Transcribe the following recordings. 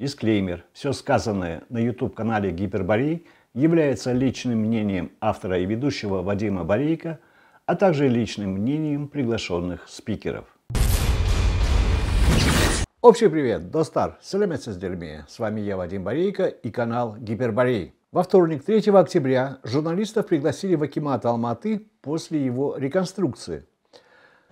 Дисклеймер. Все сказанное на YouTube-канале «Гиперборей» является личным мнением автора и ведущего Вадима Борейко, а также личным мнением приглашенных спикеров. Общий привет, Достар, Селемец из Дерьме. С вами я, Вадим Борейко и канал «Гиперборей». Во вторник, 3 октября, журналистов пригласили в Акимат Алматы после его реконструкции.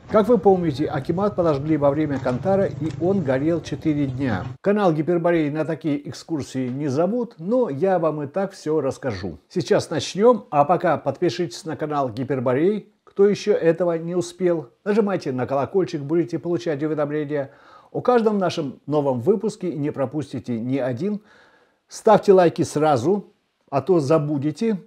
Как вы помните, Акимат подожгли во время Кантара, и он горел 4 дня. Канал Гипербореи на такие экскурсии не зовут, но я вам и так все расскажу. Сейчас начнем, а пока подпишитесь на канал Гипербореи, кто еще этого не успел. Нажимайте на колокольчик, будете получать уведомления о каждом нашем новом выпуске и не пропустите ни один. Ставьте лайки сразу, а то забудете.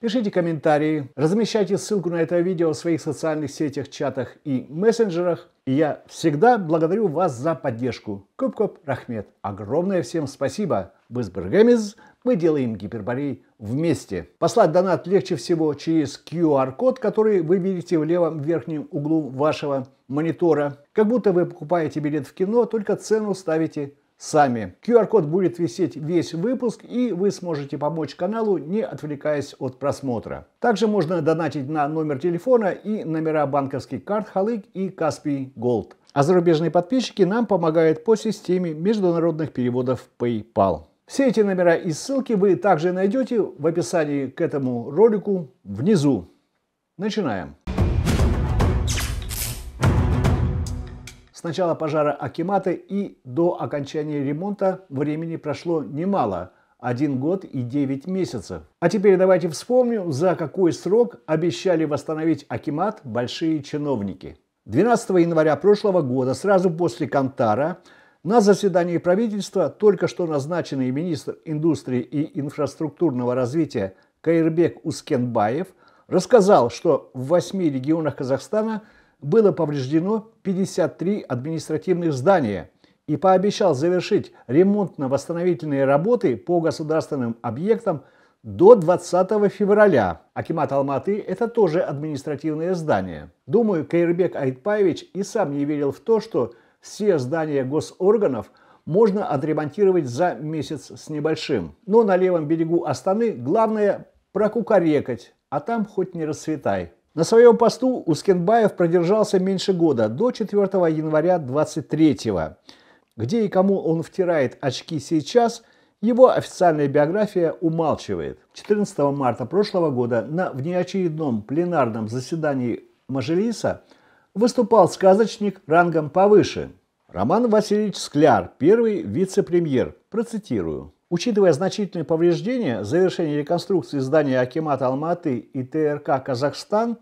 Пишите комментарии, размещайте ссылку на это видео в своих социальных сетях, чатах и мессенджерах. И я всегда благодарю вас за поддержку. Кубкоп Рахмет, огромное всем спасибо. Вы с мы делаем гиперборей вместе. Послать донат легче всего через QR-код, который вы видите в левом верхнем углу вашего монитора. Как будто вы покупаете билет в кино, только цену ставите сами. QR-код будет висеть весь выпуск, и вы сможете помочь каналу, не отвлекаясь от просмотра. Также можно донатить на номер телефона и номера банковских карт Халык и Каспий Голд. А зарубежные подписчики нам помогают по системе международных переводов PayPal. Все эти номера и ссылки вы также найдете в описании к этому ролику внизу. Начинаем. С начала пожара Акимата и до окончания ремонта времени прошло немало – один год и 9 месяцев. А теперь давайте вспомним, за какой срок обещали восстановить Акимат большие чиновники. 12 января прошлого года, сразу после Кантара, на заседании правительства только что назначенный министр индустрии и инфраструктурного развития Каирбек Ускенбаев рассказал, что в восьми регионах Казахстана – было повреждено 53 административных здания и пообещал завершить ремонтно-восстановительные работы по государственным объектам до 20 февраля. Акимат Алматы – это тоже административное здание. Думаю, Каирбек Айтпаевич и сам не верил в то, что все здания госорганов можно отремонтировать за месяц с небольшим. Но на левом берегу Астаны главное прокукарекать, а там хоть не расцветай. На своем посту Ускенбаев продержался меньше года, до 4 января 23 -го. Где и кому он втирает очки сейчас, его официальная биография умалчивает. 14 марта прошлого года на внеочередном пленарном заседании Мажелиса выступал сказочник рангом повыше. Роман Васильевич Скляр, первый вице-премьер. Процитирую. Учитывая значительные повреждения, завершение реконструкции здания Акимата Алматы и ТРК «Казахстан»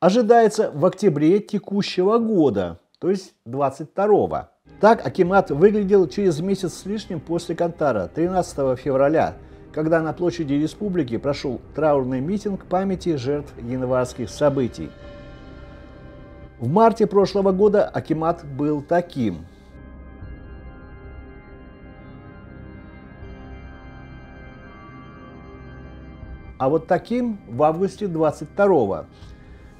ожидается в октябре текущего года, то есть 22 -го. Так Акимат выглядел через месяц с лишним после Кантара, 13 февраля, когда на площади республики прошел траурный митинг памяти жертв январских событий. В марте прошлого года Акимат был таким – а вот таким в августе 22-го.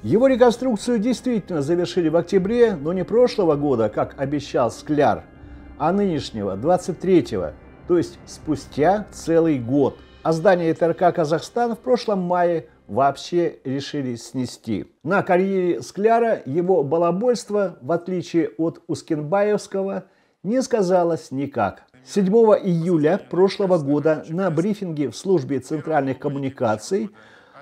Его реконструкцию действительно завершили в октябре, но не прошлого года, как обещал Скляр, а нынешнего, 23-го, то есть спустя целый год. А здание ТРК Казахстан в прошлом мае вообще решили снести. На карьере Скляра его балабольство, в отличие от Ускенбаевского, не сказалось никак. 7 июля прошлого года на брифинге в службе центральных коммуникаций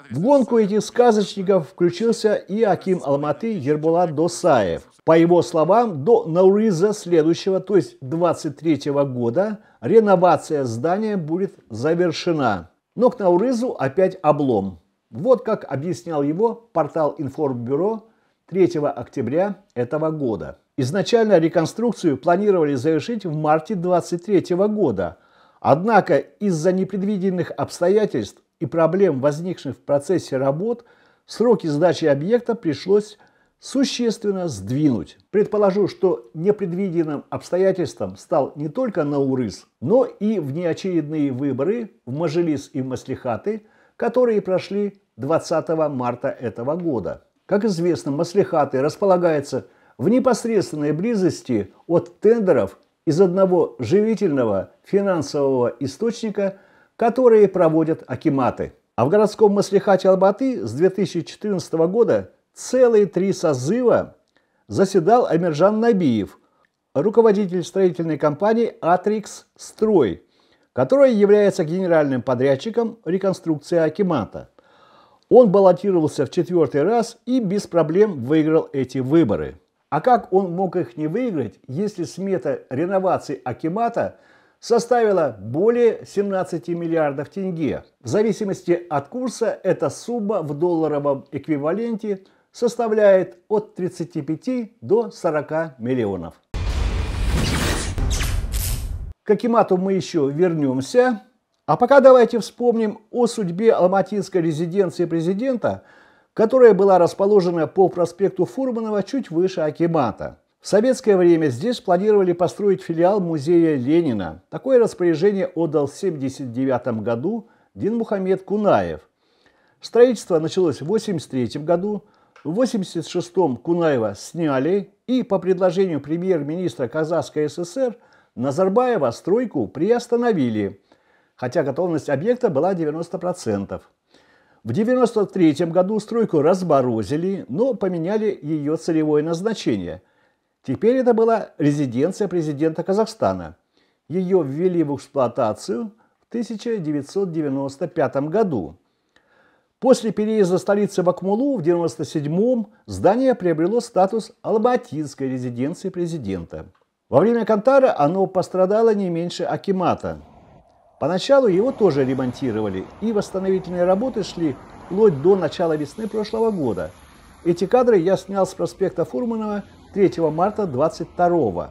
в гонку этих сказочников включился и Аким Алматы Ербулат Досаев. По его словам, до Науриза следующего, то есть 23 года, реновация здания будет завершена. Но к Наурызу опять облом. Вот как объяснял его портал Информбюро 3 октября этого года. Изначально реконструкцию планировали завершить в марте 23 года, однако из-за непредвиденных обстоятельств и проблем, возникших в процессе работ, сроки сдачи объекта пришлось существенно сдвинуть. Предположу, что непредвиденным обстоятельством стал не только Наурыз, но и внеочередные выборы в Мажилис и Маслихаты, которые прошли 20 марта этого года. Как известно, Маслихаты располагается в непосредственной близости от тендеров из одного живительного финансового источника, которые проводят акиматы. А в городском маслихате Албаты с 2014 года целые три созыва заседал Амиржан Набиев, руководитель строительной компании «Атрикс Строй», которая является генеральным подрядчиком реконструкции Акимата. Он баллотировался в четвертый раз и без проблем выиграл эти выборы. А как он мог их не выиграть, если смета реновации Акимата составила более 17 миллиардов тенге? В зависимости от курса эта сумма в долларовом эквиваленте составляет от 35 до 40 миллионов. К Акимату мы еще вернемся. А пока давайте вспомним о судьбе алматинской резиденции президента – которая была расположена по проспекту Фурманова чуть выше Акимата. В советское время здесь планировали построить филиал музея Ленина. Такое распоряжение отдал в 1979 году Динмухамед Кунаев. Строительство началось в 1983 году. В 1986 Кунаева сняли и по предложению премьер-министра Казахской ССР Назарбаева стройку приостановили, хотя готовность объекта была 90%. В 1993 году стройку разборозили, но поменяли ее целевое назначение. Теперь это была резиденция президента Казахстана. Ее ввели в эксплуатацию в 1995 году. После переезда столицы в Акмулу в 1997-м здание приобрело статус Албатинской резиденции президента. Во время Кантара оно пострадало не меньше Акимата – Поначалу его тоже ремонтировали, и восстановительные работы шли вплоть до начала весны прошлого года. Эти кадры я снял с проспекта Фурманова 3 марта 22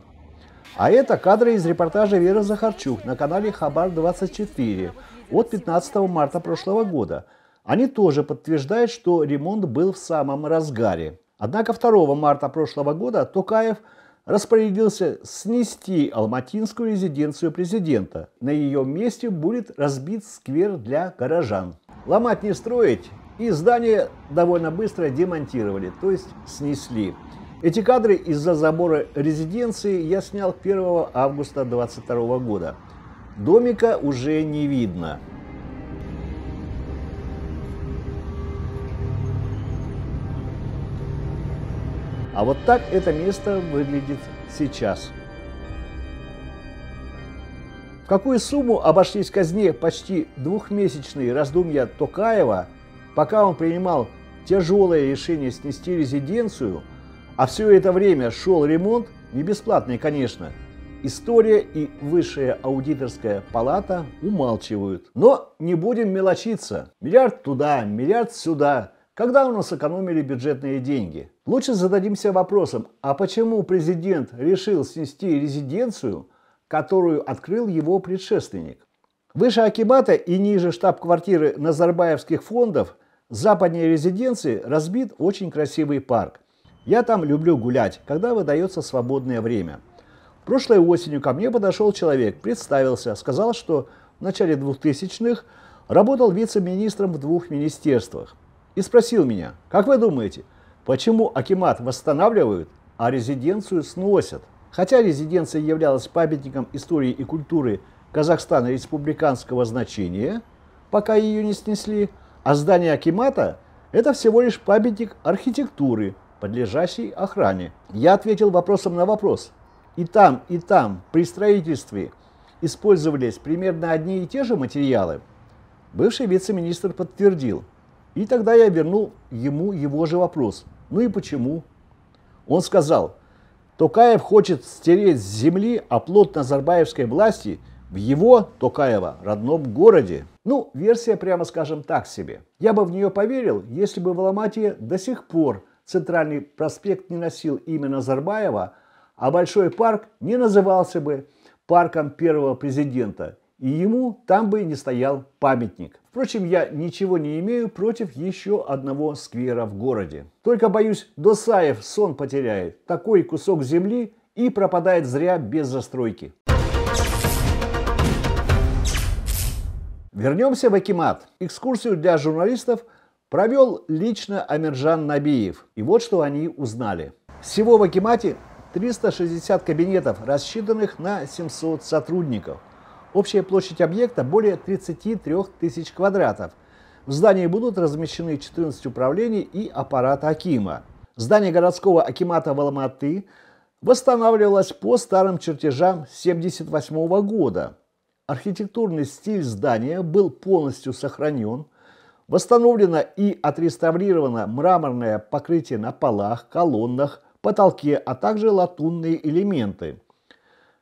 А это кадры из репортажа Веры Захарчук на канале Хабар-24 от 15 марта прошлого года. Они тоже подтверждают, что ремонт был в самом разгаре. Однако 2 марта прошлого года Токаев – распорядился снести алматинскую резиденцию президента. На ее месте будет разбит сквер для горожан. Ломать не строить, и здание довольно быстро демонтировали, то есть снесли. Эти кадры из-за забора резиденции я снял 1 августа 2022 года. Домика уже не видно. А вот так это место выглядит сейчас. В какую сумму обошлись казне почти двухмесячные раздумья Токаева, пока он принимал тяжелое решение снести резиденцию, а все это время шел ремонт, не бесплатный, конечно, история и высшая аудиторская палата умалчивают. Но не будем мелочиться. Миллиард туда, миллиард сюда – когда у нас экономили бюджетные деньги? Лучше зададимся вопросом, а почему президент решил снести резиденцию, которую открыл его предшественник? Выше Акибата и ниже штаб-квартиры Назарбаевских фондов западнее резиденции разбит очень красивый парк. Я там люблю гулять, когда выдается свободное время. Прошлой осенью ко мне подошел человек, представился, сказал, что в начале 2000-х работал вице-министром в двух министерствах – и спросил меня, как вы думаете, почему Акимат восстанавливают, а резиденцию сносят? Хотя резиденция являлась памятником истории и культуры Казахстана республиканского значения, пока ее не снесли, а здание Акимата – это всего лишь памятник архитектуры, подлежащий охране. Я ответил вопросом на вопрос. И там, и там при строительстве использовались примерно одни и те же материалы. Бывший вице-министр подтвердил – и тогда я вернул ему его же вопрос. Ну и почему? Он сказал, Токаев хочет стереть с земли оплот назарбаевской власти в его, Токаева, родном городе. Ну, версия, прямо скажем, так себе. Я бы в нее поверил, если бы в Ломате до сих пор центральный проспект не носил имя Назарбаева, а Большой парк не назывался бы парком первого президента – и ему там бы не стоял памятник. Впрочем, я ничего не имею против еще одного сквера в городе. Только, боюсь, Досаев сон потеряет. Такой кусок земли и пропадает зря без застройки. Вернемся в Акимат. Экскурсию для журналистов провел лично Амиржан Набиев. И вот что они узнали. Всего в Акимате 360 кабинетов, рассчитанных на 700 сотрудников. Общая площадь объекта более 33 тысяч квадратов. В здании будут размещены 14 управлений и аппарат Акима. Здание городского Акимата в Алматы восстанавливалось по старым чертежам 1978 года. Архитектурный стиль здания был полностью сохранен. Восстановлено и отреставрировано мраморное покрытие на полах, колоннах, потолке, а также латунные элементы –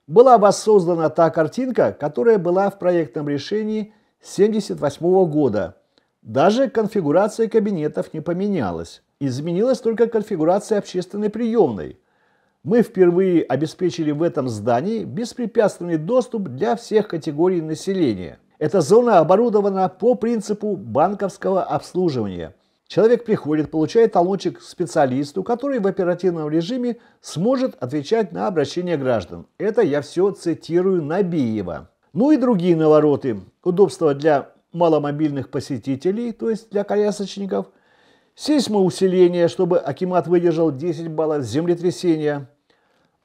была воссоздана та картинка, которая была в проектном решении 1978 года. Даже конфигурация кабинетов не поменялась. Изменилась только конфигурация общественной приемной. Мы впервые обеспечили в этом здании беспрепятственный доступ для всех категорий населения. Эта зона оборудована по принципу банковского обслуживания – Человек приходит, получает талончик специалисту, который в оперативном режиме сможет отвечать на обращения граждан. Это я все цитирую Набиева. Ну и другие навороты. Удобство для маломобильных посетителей, то есть для колясочников. Сейсмоусиление, чтобы Акимат выдержал 10 баллов землетрясения.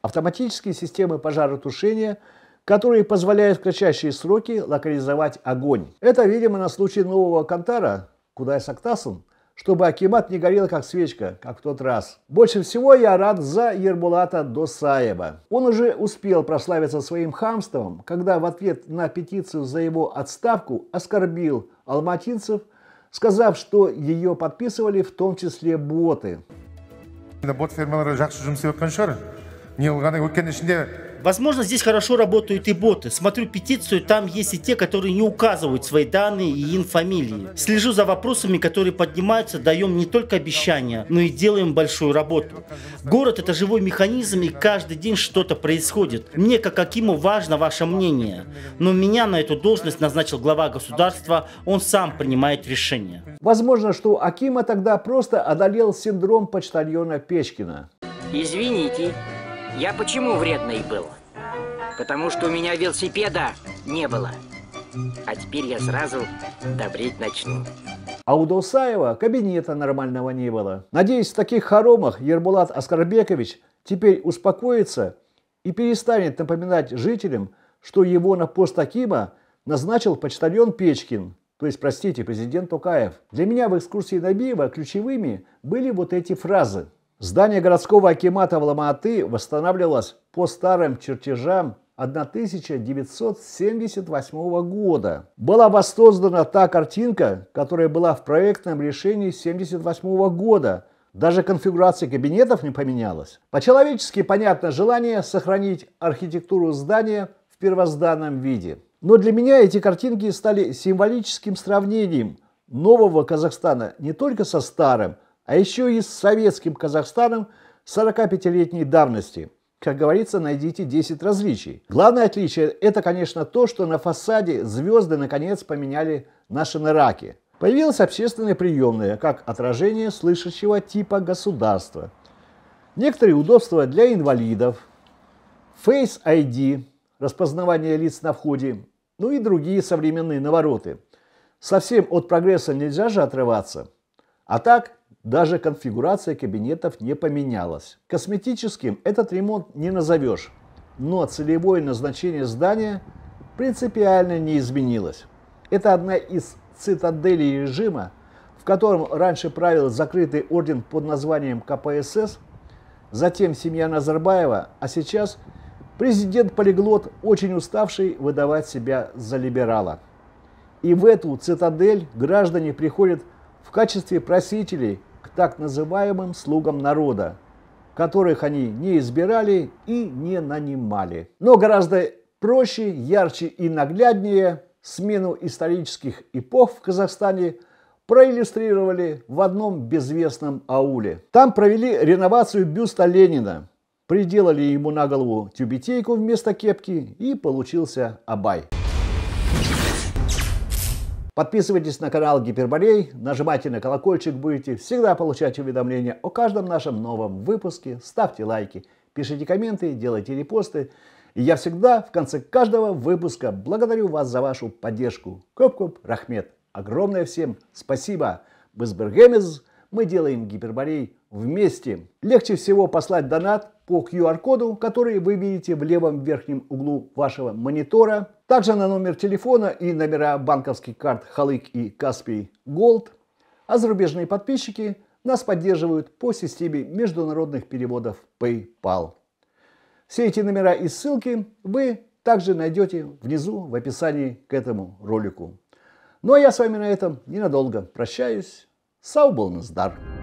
Автоматические системы пожаротушения – которые позволяют в кратчайшие сроки локализовать огонь. Это, видимо, на случай нового Кантара, куда я Сактасан, чтобы Акимат не горел как свечка, как в тот раз. Больше всего я рад за Ербулата Досаева. Он уже успел прославиться своим хамством, когда в ответ на петицию за его отставку оскорбил алматинцев, сказав, что ее подписывали в том числе боты. Бот фермалары жақсы жұмыс істеп шығар. Не қылғаны өткен ішінде Возможно, здесь хорошо работают и боты. Смотрю петицию, там есть и те, которые не указывают свои данные и инфамилии. Слежу за вопросами, которые поднимаются, даем не только обещания, но и делаем большую работу. Город – это живой механизм, и каждый день что-то происходит. Мне, как Акиму, важно ваше мнение. Но меня на эту должность назначил глава государства, он сам принимает решение. Возможно, что Акима тогда просто одолел синдром почтальона Печкина. Извините, я почему вредный был? Потому что у меня велосипеда не было. А теперь я сразу добреть начну. А у Дусаева кабинета нормального не было. Надеюсь, в таких хоромах Ербулат Аскарбекович теперь успокоится и перестанет напоминать жителям, что его на пост Акима назначил почтальон Печкин, то есть, простите, президент Тукаев. Для меня в экскурсии на Биева ключевыми были вот эти фразы – Здание городского акимата в Ламаты восстанавливалось по старым чертежам 1978 года. Была воссоздана та картинка, которая была в проектном решении 1978 года. Даже конфигурация кабинетов не поменялась. По-человечески понятно желание сохранить архитектуру здания в первозданном виде. Но для меня эти картинки стали символическим сравнением нового Казахстана не только со старым, а еще и с советским Казахстаном 45-летней давности. Как говорится, найдите 10 различий. Главное отличие – это, конечно, то, что на фасаде звезды наконец поменяли наши нараки. Появилась общественная приемная, как отражение слышащего типа государства. Некоторые удобства для инвалидов, Face ID, распознавание лиц на входе, ну и другие современные навороты. Совсем от прогресса нельзя же отрываться. А так, даже конфигурация кабинетов не поменялась. Косметическим этот ремонт не назовешь, но целевое назначение здания принципиально не изменилось. Это одна из цитаделей режима, в котором раньше правил закрытый орден под названием КПСС, затем семья Назарбаева, а сейчас президент-полиглот, очень уставший выдавать себя за либерала. И в эту цитадель граждане приходят в качестве просителей, так называемым слугам народа, которых они не избирали и не нанимали. Но гораздо проще, ярче и нагляднее смену исторических эпох в Казахстане проиллюстрировали в одном безвестном ауле. Там провели реновацию бюста Ленина, приделали ему на голову тюбетейку вместо кепки и получился Абай. Подписывайтесь на канал Гиперболей, нажимайте на колокольчик, будете всегда получать уведомления о каждом нашем новом выпуске, ставьте лайки, пишите комменты, делайте репосты. И я всегда в конце каждого выпуска благодарю вас за вашу поддержку. Коп-коп, Рахмет. Огромное всем спасибо. Бергемез Мы делаем Гиперболей вместе. Легче всего послать донат по QR-коду, который вы видите в левом верхнем углу вашего монитора. Также на номер телефона и номера банковских карт Халык и Каспий Голд. А зарубежные подписчики нас поддерживают по системе международных переводов PayPal. Все эти номера и ссылки вы также найдете внизу в описании к этому ролику. Ну а я с вами на этом ненадолго прощаюсь. Сау был Наздар.